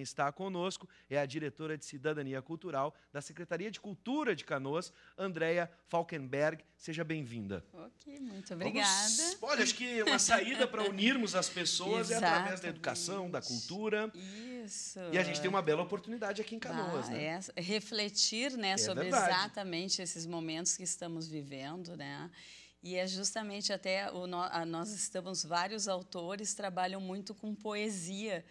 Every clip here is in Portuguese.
quem está conosco é a diretora de Cidadania Cultural da Secretaria de Cultura de Canoas, Andréia Falkenberg. Seja bem-vinda. Ok, muito obrigada. Vamos, olha, acho que uma saída para unirmos as pessoas é através da educação, da cultura. Isso. E a gente tem uma bela oportunidade aqui em Canoas, ah, né? É, refletir né, é sobre verdade. exatamente esses momentos que estamos vivendo, né? E é justamente até o, nós estamos vários autores trabalham muito com poesia.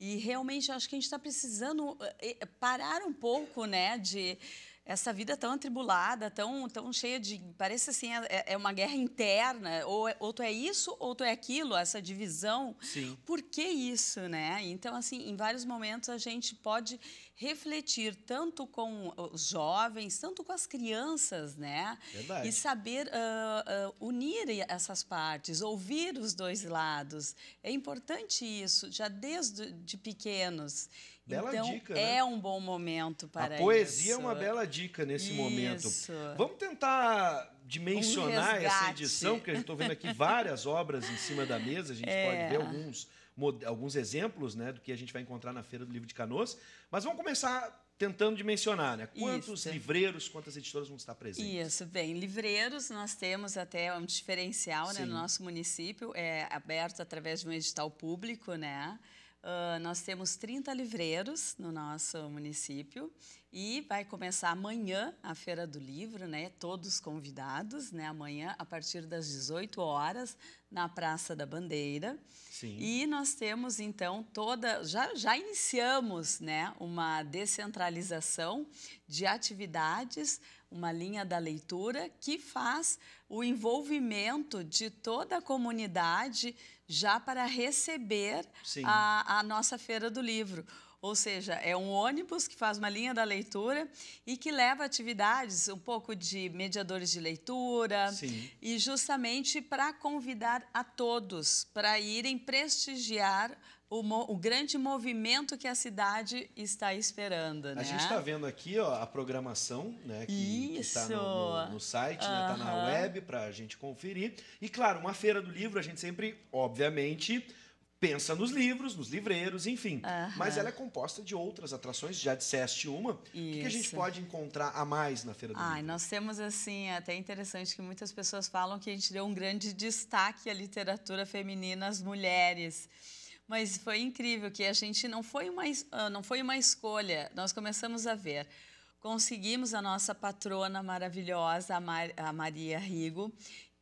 E realmente acho que a gente está precisando eh, eh, parar um pouco, né, de essa vida tão atribulada, tão, tão cheia de. Parece assim, é, é, é uma guerra interna. Ou, é, ou tu é isso, ou tu é aquilo, essa divisão. Sim. Por que isso, né? Então, assim, em vários momentos a gente pode refletir tanto com os jovens, tanto com as crianças, né? Verdade. E saber uh, uh, unir essas partes, ouvir os dois lados. É importante isso, já desde de pequenos. Bela então, dica, né? é um bom momento para A poesia é isso. é uma bela dica nesse isso. momento. Vamos tentar dimensionar um essa edição, porque estou tá vendo aqui várias obras em cima da mesa, a gente é. pode ver alguns, alguns exemplos né, do que a gente vai encontrar na Feira do Livro de Canoas. Mas vamos começar tentando dimensionar, né? Quantos Isso. livreiros, quantas editoras vão estar presentes? Isso, bem, livreiros nós temos até um diferencial né, no nosso município, é aberto através de um edital público, né? Uh, nós temos 30 livreiros no nosso município e vai começar amanhã a Feira do Livro, né? Todos convidados, né? Amanhã, a partir das 18 horas, na Praça da Bandeira. Sim. E nós temos, então, toda. Já, já iniciamos, né? Uma descentralização de atividades, uma linha da leitura que faz o envolvimento de toda a comunidade já para receber a, a, nossa Feira do Livro. Ou seja, é um ônibus que faz uma linha da leitura e que leva atividades, um pouco de mediadores de leitura. Sim. E justamente para convidar a todos para irem prestigiar o, o, grande movimento que a cidade está esperando. Né? A gente está vendo aqui ó, a programação né, que está no, no, no, site, está uhum. né, tá na web para a gente conferir. E claro, uma feira do livro a gente sempre, obviamente, pensa nos livros, nos livreiros, enfim. Mas ela é composta de outras atrações, já disseste uma. Isso. O que, que a gente pode encontrar a mais na Feira do Ai, Livro? Nós temos, assim, é até interessante que muitas pessoas falam que a gente deu um grande destaque à literatura feminina, às mulheres. Mas foi incrível que a gente não foi uma, ah, não foi uma escolha, nós começamos a ver. Conseguimos a nossa patrona maravilhosa, a, Mar a Maria Rigo,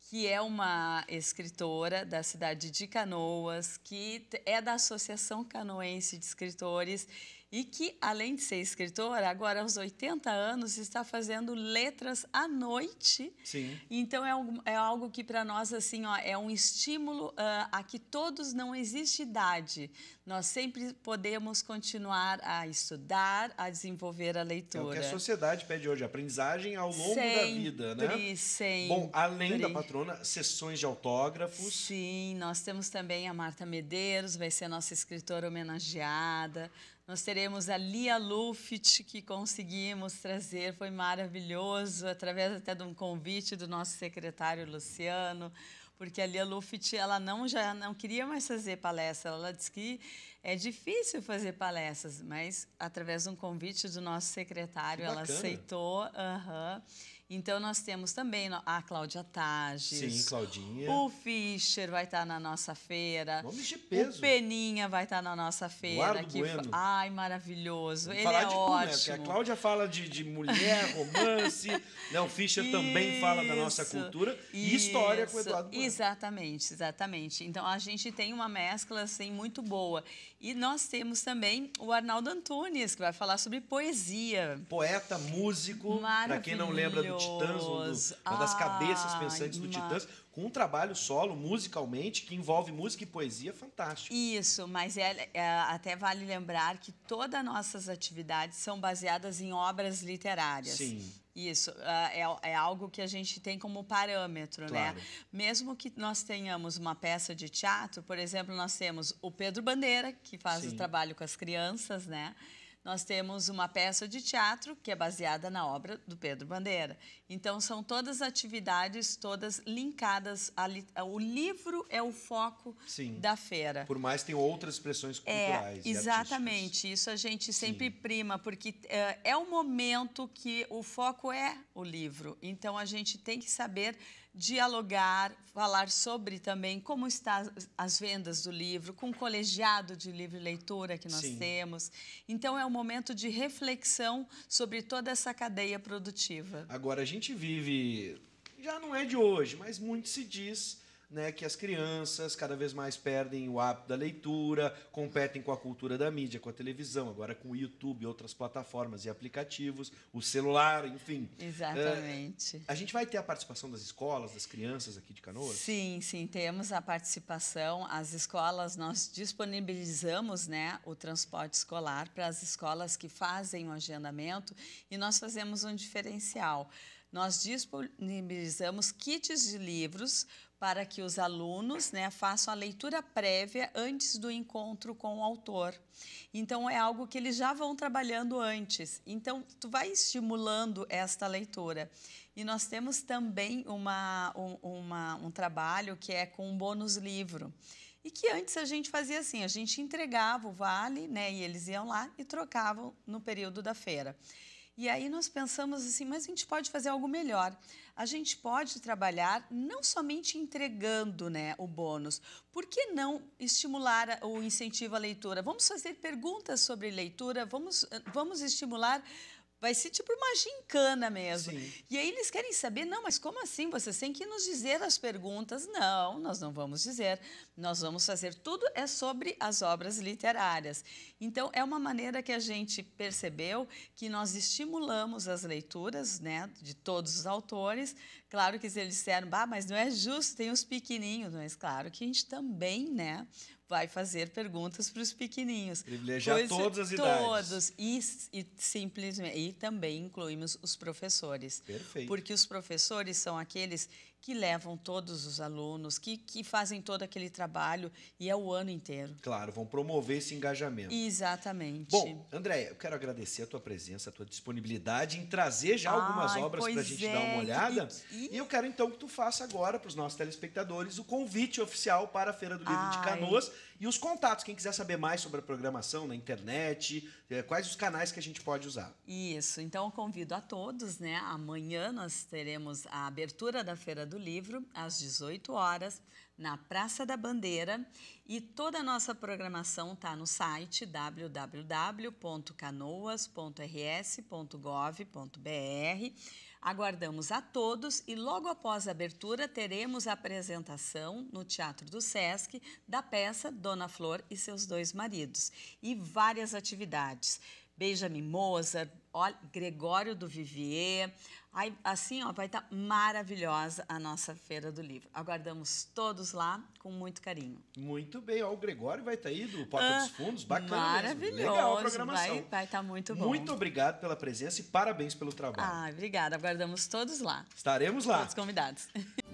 que é uma escritora da cidade de Canoas, que é da Associação Canoense de Escritores e que, além de ser escritora, agora aos 80 anos está fazendo letras à noite. Sim. Então é, algo, é algo que para nós assim ó, é um estímulo uh, a que todos não existe idade nós sempre podemos continuar a estudar, a desenvolver a leitura. É o que a sociedade pede hoje, aprendizagem ao longo sempre, da vida, né? Sempre. Bom, além da patrona, sessões de autógrafos. Sim, nós temos também a Marta Medeiros, vai ser a nossa escritora homenageada. Nós teremos a Lia Luft, que conseguimos trazer, foi maravilhoso, através até de um convite do nosso secretário Luciano porque ali a Luft, ela não já não queria mais fazer palestra, ela disse que é difícil fazer palestras, mas através de um convite do nosso secretário, ela aceitou. Então nós temos também a Cláudia Tages. Sim, Claudinha. O Fischer vai estar tá na nossa feira. Nomes de peso. O Peninha vai estar tá na nossa feira. Eduardo que... Bueno. Ai, maravilhoso. Vamos Ele falar é de né? ótimo. né? A Cláudia fala de, de mulher, romance. né? O Fischer isso, também fala da nossa cultura e história com o Eduardo Bueno. Exatamente, exatamente. Então a gente tem uma mescla assim muito boa. E nós temos também o Arnaldo Antunes, que vai falar sobre poesia. Poeta, músico. Para quem não lembra do Titãs, um dos, uma das cabeças pensantes do Titãs, com um trabalho solo, musicalmente, que envolve música e poesia fantástico. Isso, mas é, é, até vale lembrar que todas nossas atividades são baseadas em obras literárias. Sim. Isso, ah, é, é algo que a gente tem como parâmetro, né? claro. né? Mesmo que nós tenhamos uma peça de teatro, por exemplo, nós temos o Pedro Bandeira, que faz Sim. o trabalho com as crianças, né? nós temos uma peça de teatro que é baseada na obra do Pedro Bandeira. Então, são todas atividades, todas linkadas. Li... O livro é o foco Sim. da feira. Por mais tem outras expressões é, culturais. É, exatamente. Isso a gente sempre Sim. prima, porque é, é o momento que o foco é o livro. Então, a gente tem que saber dialogar, falar sobre também como estão as vendas do livro, com o colegiado de livre leitura que nós Sim. temos. Então, é um momento de reflexão sobre toda essa cadeia produtiva. Agora, a gente vive, já não é de hoje, mas muito se diz né, que as crianças cada vez mais perdem o hábito da leitura, competem com a cultura da mídia, com a televisão, agora com o YouTube, outras plataformas e aplicativos, o celular, enfim. É, Exatamente. a gente vai ter a participação das escolas, das crianças aqui de Canoas? Sim, sim, temos a participação. As escolas, nós disponibilizamos né, o transporte escolar para as escolas que fazem o agendamento e nós fazemos um diferencial nós disponibilizamos kits de livros para que os alunos né, façam a leitura prévia antes do encontro com o autor. Então, é algo que eles já vão trabalhando antes. Então, tu vai estimulando esta leitura. E nós temos também uma, um, uma, um trabalho que é com um bônus livro. E que antes a gente fazia assim, a gente entregava o vale, né, e eles iam lá e trocavam no período da feira. E aí nós pensamos assim, mas a gente pode fazer algo melhor. A gente pode trabalhar não somente entregando né, o bônus, por que não estimular o incentivo à leitura? Vamos fazer perguntas sobre leitura, vamos, vamos estimular Vai ser tipo uma gincana mesmo. Sim. E aí eles querem saber, não, mas como assim? Vocês têm que nos dizer as perguntas. Não, nós não vamos dizer. Nós vamos fazer tudo é sobre as obras literárias. Então, é uma maneira que a gente percebeu que nós estimulamos as leituras né, de todos os autores, Claro que se eles disseram, bah, mas não é justo, tem os pequenininhos, mas claro que a gente também, né, vai fazer perguntas para os pequenininhos. Privilegiar todas as todos, idades. Todos, e, e simplesmente, e também incluímos os professores. Perfeito. Porque os professores são aqueles que levam todos os alunos, que, que fazem todo aquele trabalho e é o ano inteiro. Claro, vão promover esse engajamento. Exatamente. Bom, Andréia, eu quero agradecer a tua presença, a tua disponibilidade em trazer já Ai, algumas obras para a gente é. dar uma olhada. E, e... e, eu quero então que tu faça agora para os nossos telespectadores o convite oficial para a Feira do Livro Ai. de Canoas e os contatos, quem quiser saber mais sobre a programação na internet, é, quais os canais que a gente pode usar. Isso, então eu convido a todos, né? Amanhã nós teremos a abertura da Feira do Livro, às 18 horas, na Praça da Bandeira. E toda a nossa programação está no site www.canoas.rs.gov.br. Aguardamos a todos e logo após a abertura teremos a apresentação no Teatro do Sesc da peça Dona Flor e seus dois maridos e várias atividades. Benjamin Mozart, Gregório do Vivier. assim, ó, vai estar tá maravilhosa a nossa Feira do Livro. Aguardamos todos lá com muito carinho. Muito bem. Ó, o Gregório vai estar tá aí do Porta ah, dos Fundos. Bacana Maravilhoso. Mesmo. Legal a programação. Vai, vai estar tá muito bom. Muito obrigado pela presença e parabéns pelo trabalho. Ah, obrigada. Aguardamos todos lá. Estaremos lá. Todos convidados.